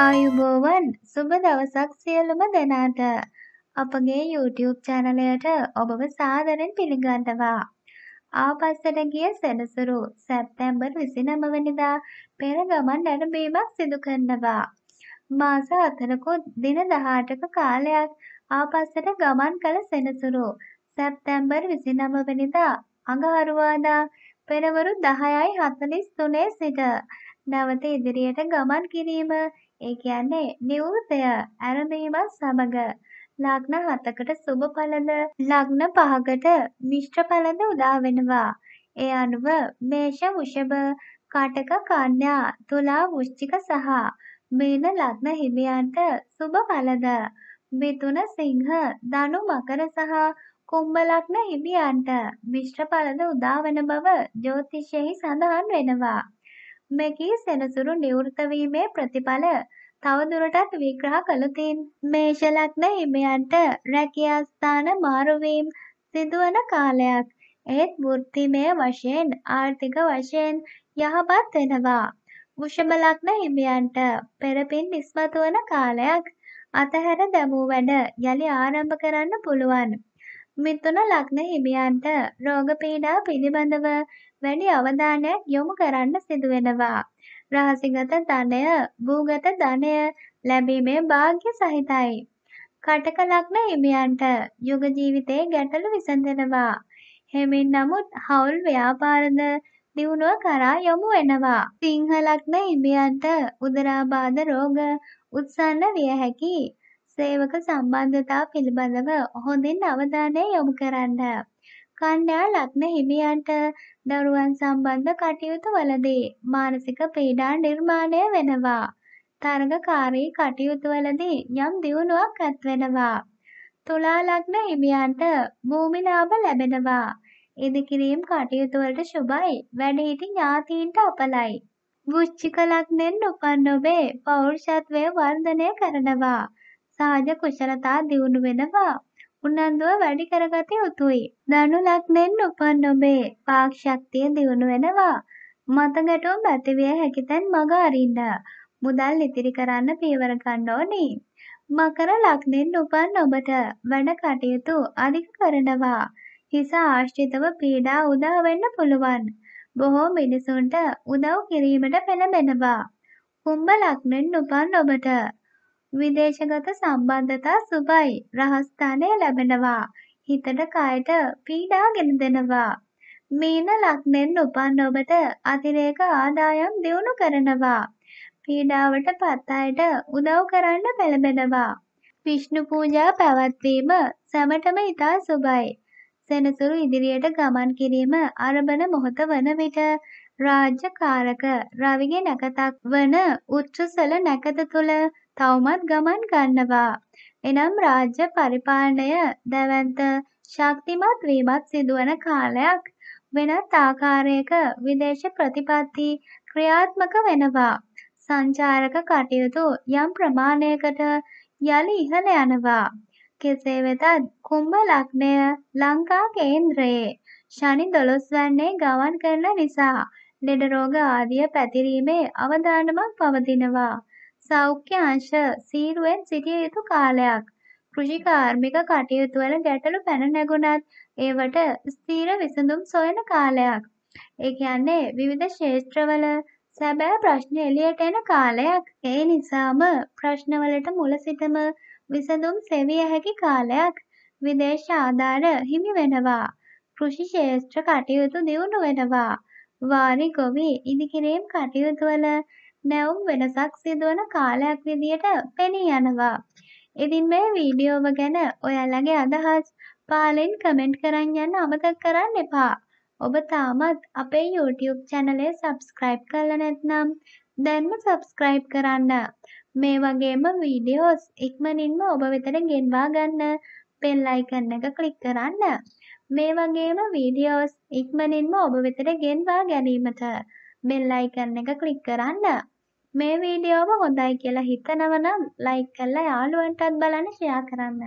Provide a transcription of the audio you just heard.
ආයුබෝවන් සුබ දවසක් සියලුම දෙනාට අපගේ YouTube චැනලයට ඔබව සාදරෙන් පිළිගන්නවා. ආපස්සට ගිය සෙනසුරු සැප්තැම්බර් 29 වෙනිදා පෙර ගමන් නැරඹීමක් සිදු කරනවා. මාස 4ක දින 18ක කාලයක් ආපස්සට ගමන් කළ සෙනසුරු සැප්තැම්බර් 29 වෙනිදා අඟහරුවාදා පෙරවරු 10:43 සිට නැවත ඉදිරියට ගමන් කිරීම ඒ කියන්නේ නිවෘතය ඇරඹීමත් සමග ලග්න හතකට සුබ පලද ලග්න පහකට මිශ්‍ර පලද උදා වෙනවා. ඒ අනුව මේෂ වෘෂභ කාටක කන්‍යා තුලා වෘශ්චික සහ මීන ලග්න හිමියන්ට සුබ පලද මිතුන සිංහ ධනු මකර සහ කුම්භ ලග්න හිමියන්ට මිශ්‍ර පලද උදා වෙන බව ජ්‍යොතිෂයෙහි සඳහන් වෙනවා. මෙකී සෙනසුරු නිවෘත වීමේ ප්‍රතිඵල තවදුරටත් විග්‍රහ කළතින් මේෂ ලග්න හිමියන්ට රැකියා ස්ථාන මාරුවීම් සිදුවන කාලයක්. ඒත් වෘත්තිමය වශයෙන් ආර්ථික වශයෙන් යහපත් වෙනවා. වෘෂභ ලග්න හිමියන්ට පෙරපින් ඉස්මතු වන කාලයක්. අතහැර දැමූ වැඩ යලි ආරම්භ කරන්න පුළුවන්. මිථුන ලග්න හිමියන්ට රෝග පීඩා පිළිබඳව වැඩි අවධානයක් යොමු කරන්න සිදු වෙනවා. රාශිගත ධනය, භූගත ධනය ලැබීමේ වාග්ය සහිතයි. කටක ලග්න හිමියන්ට යුග ජීවිතයේ ගැටලු විසඳෙනවා. හිමින් නමුත් හවුල් ව්‍යාපාරද දියුණුව කරා යොමු වෙනවා. සිංහ ලග්න හිමියන්ට උදරාබාධ රෝග උත්සන්න විය හැකියි. සේවක සම්බන්ධතා පිළිබඳව හොඳින් අවධානය යොමු කරන්න. කණ්ඩා ලග්න හිමියන්ට දරුවන් සම්බන්ධ කටයුතු වලදී මානසික පීඩා නිර්මාණය වෙනවා. තරගකාරී කටයුතු වලදී යම් දියුණුවක් ඇත්වෙනවා. තුලා ලග්න හිමියන්ට භූමි ලාභ ලැබෙනවා. ඉදිකිරීම් කටයුතු වලට සුබයි. වැඩිහිටි ඥාතීන්ට අපලයි. වෘශ්චික ලග්නෙන් උපන් ඔබේ පෞරුෂත්වය වර්ධනය කරනවා. සහජ කුශලතා දියුණු වෙනවා. උනන්දුව වැඩි කරගත යුතුයි. ධනු ලග්නෙන් උපන් ඔබේ පාක් ශක්තිය දියුණු වෙනවා. මත ගැටුම් ඇතිවිය හැකි තැන් මග අරින්න. මුදල් ඉතිරි කරන්න පියවර ගන්න ඕනි. මකර ලග්නෙන් උපන් ඔබට වැඩ කටයුතු අධික කරනවා. හිස ආශ්‍රිතව පීඩා උදා වෙන්න පුළුවන්. බොහෝ මිනිසුන්ට උදව් කිරීමට පෙළඹෙනවා. කුම්භ ලග්නෙන් උපන් ඔබට විදේශගත සම්බන්ධතා සුබයි. රහස්ථානය ලැබෙනවා. හිතට කයට පීඩාගෙන දෙනවා. මීන ලග්නෙන් උපන් ඔබට අතිරේක ආදායම් දියුණු කරනවා. පීඩාවට පත් අයට උදව් කරන්න පෙළඹෙනවා. විෂ්ණු පූජා පැවැත්වීම සැමටම ඉතා සුබයි. සෙනසුරු ඉදිරියට ගමන් කිරීම අරබන මොහොත වන විට රාජ්‍යකාරක රවිගේ නැකතක් වන උච්චසල නැකත තුළ තවමත් ගමන් ගන්නවා. එනම් රාජ්‍ය පරිපාලනය දැවන්ත ශක්තිමත් වීමත් සිදුවන කාලයක් වෙනත් ආකාරයක විදේශ ප්‍රතිපත්ති ක්‍රියාත්මක වෙනවා. සංචාරක කටයුතු යම් ප්‍රමාණයකට යළි ඉහළ යනවා. කෙසේ වෙතත් කුම්භ ලග්නය ලංකා කේන්ද්‍රයේ ශනි දොළොස්වැන්නේ ගමන් කරන නිසා ලෙඩ රෝග ආදිය පැතිරීමේ අවදානමක් පවතිනවා. සෞඛ්‍ය අංශ සීරුවෙන් සිටිය යුතු කාලයක්. කෘෂි කාර්මික කටයුතු වල ගැටලු පැන නැගුණත් ඒවට ස්ථීර විසඳුම් සොයන කාලයක්. ඒ කියන්නේ විවිධ ක්ෂේත්‍රවල සැබෑ ප්‍රශ්න එළියට එන කාලයක්. ඒ නිසාම ප්‍රශ්නවලට මුල සිටම විසඳුම් සෙවිය හැකි කාලයක් විදේශ ආධාර හිමි වෙනවා. කෘෂි ක්ෂේත්‍ර කටයුතු දියුණු වෙනවා. වාරි ගොවි ඉදිකිරීම් කටයුතුවල නැවුම් වෙනසක් සිදුවන කාලයක් විදියට පෙනී යනවා. ඉතින් මේ වීඩියෝව ගැන ඔයාලගේ අදහස් පාලෙන් කමෙන්ට් කරන්න යන්න අමතක කරන්න එපා. ඔබ තාමත් අපේ YouTube චැනලය සබස්ක්‍රයිබ් කරලා නැත්නම් දැන්ම සබස්ක්‍රයිබ් කරන්න. මේ වගේම වීඩියෝස් ඉක්මනින්ම ඔබ වෙතට ගෙන්වා ගන්න පෙල් අයිකන් එක ක්ලික් කරන්න. මේ වගේම වීඩියෝස් ඉක්මනින්ම ඔබ වෙතට ගෙන්වා ගැනීමට බෙල් අයිකන් එක ක්ලික් කරන්න. මේ වීඩියෝව හොඳයි කියලා හිතනවනම් ලයික් කරලා යාළුවන්ටත් බලන්න ෂෙයා කරන්න.